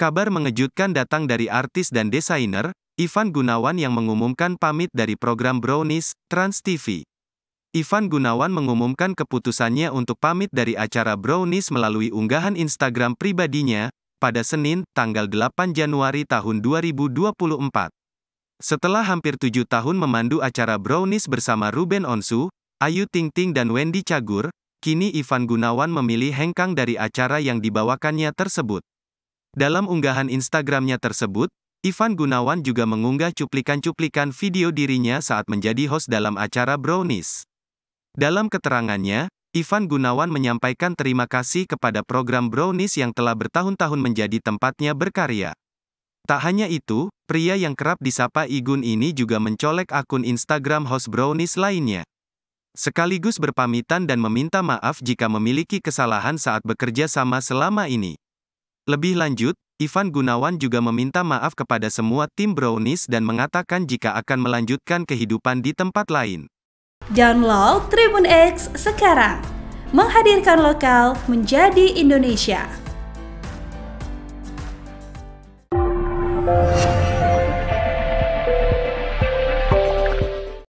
Kabar mengejutkan datang dari artis dan desainer, Ivan Gunawan yang mengumumkan pamit dari program Brownies, Trans TV. Ivan Gunawan mengumumkan keputusannya untuk pamit dari acara Brownies melalui unggahan Instagram pribadinya, pada Senin, tanggal 8 Januari tahun 2024. Setelah hampir tujuh tahun memandu acara Brownies bersama Ruben Onsu, Ayu Ting Ting dan Wendy Cagur, kini Ivan Gunawan memilih hengkang dari acara yang dibawakannya tersebut. Dalam unggahan Instagramnya tersebut, Ivan Gunawan juga mengunggah cuplikan-cuplikan video dirinya saat menjadi host dalam acara Brownies. Dalam keterangannya, Ivan Gunawan menyampaikan terima kasih kepada program Brownies yang telah bertahun-tahun menjadi tempatnya berkarya. Tak hanya itu, pria yang kerap disapa Igun ini juga mencolek akun Instagram host Brownies lainnya. Sekaligus berpamitan dan meminta maaf jika memiliki kesalahan saat bekerja sama selama ini. Lebih lanjut, Ivan Gunawan juga meminta maaf kepada semua tim Brownies dan mengatakan jika akan melanjutkan kehidupan di tempat lain. Download Tribun X sekarang, menghadirkan lokal menjadi Indonesia.